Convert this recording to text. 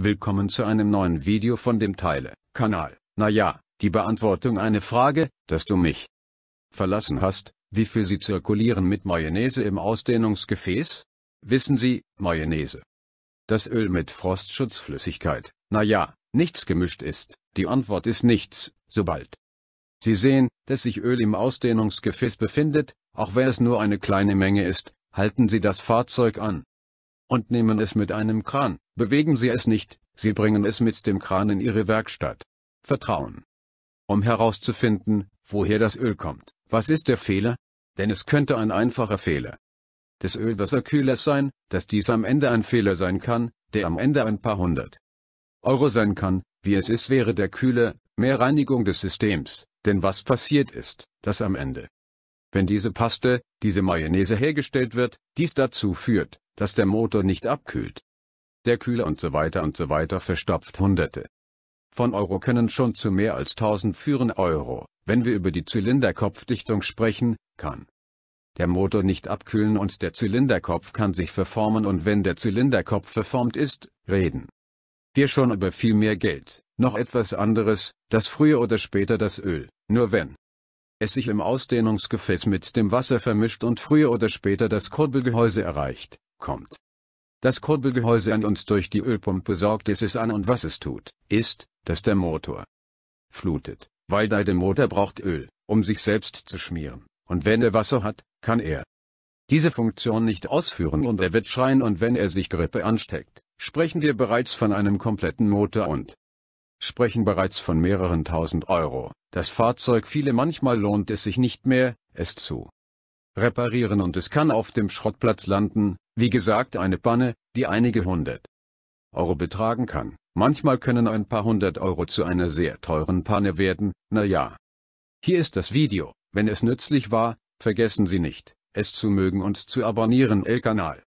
Willkommen zu einem neuen Video von dem Teile-Kanal. Naja, die Beantwortung eine Frage, dass du mich verlassen hast, wie viel sie zirkulieren mit Mayonnaise im Ausdehnungsgefäß? Wissen Sie, Mayonnaise. Das Öl mit Frostschutzflüssigkeit, naja, nichts gemischt ist, die Antwort ist nichts, sobald Sie sehen, dass sich Öl im Ausdehnungsgefäß befindet, auch wenn es nur eine kleine Menge ist, halten Sie das Fahrzeug an und nehmen es mit einem Kran, bewegen Sie es nicht, Sie bringen es mit dem Kran in Ihre Werkstatt. Vertrauen. Um herauszufinden, woher das Öl kommt, was ist der Fehler? Denn es könnte ein einfacher Fehler des Ölwasserkühlers sein, dass dies am Ende ein Fehler sein kann, der am Ende ein paar hundert Euro sein kann, wie es ist wäre der Kühler, mehr Reinigung des Systems, denn was passiert ist, dass am Ende, wenn diese Paste, diese Mayonnaise hergestellt wird, dies dazu führt, dass der Motor nicht abkühlt. Der Kühler und so weiter und so weiter verstopft Hunderte von Euro können schon zu mehr als 1000 führen Euro, wenn wir über die Zylinderkopfdichtung sprechen, kann der Motor nicht abkühlen und der Zylinderkopf kann sich verformen und wenn der Zylinderkopf verformt ist, reden wir schon über viel mehr Geld, noch etwas anderes, das früher oder später das Öl, nur wenn es sich im Ausdehnungsgefäß mit dem Wasser vermischt und früher oder später das Kurbelgehäuse erreicht, kommt. Das Kurbelgehäuse an und durch die Ölpumpe sorgt es es an und was es tut, ist, dass der Motor flutet, weil da der Motor braucht Öl, um sich selbst zu schmieren, und wenn er Wasser hat, kann er diese Funktion nicht ausführen und er wird schreien und wenn er sich Grippe ansteckt, sprechen wir bereits von einem kompletten Motor und sprechen bereits von mehreren tausend Euro. Das Fahrzeug viele manchmal lohnt es sich nicht mehr, es zu reparieren und es kann auf dem Schrottplatz landen, wie gesagt eine Panne, die einige hundert Euro betragen kann. Manchmal können ein paar hundert Euro zu einer sehr teuren Panne werden, na ja. Hier ist das Video, wenn es nützlich war, vergessen Sie nicht, es zu mögen und zu abonnieren El Kanal.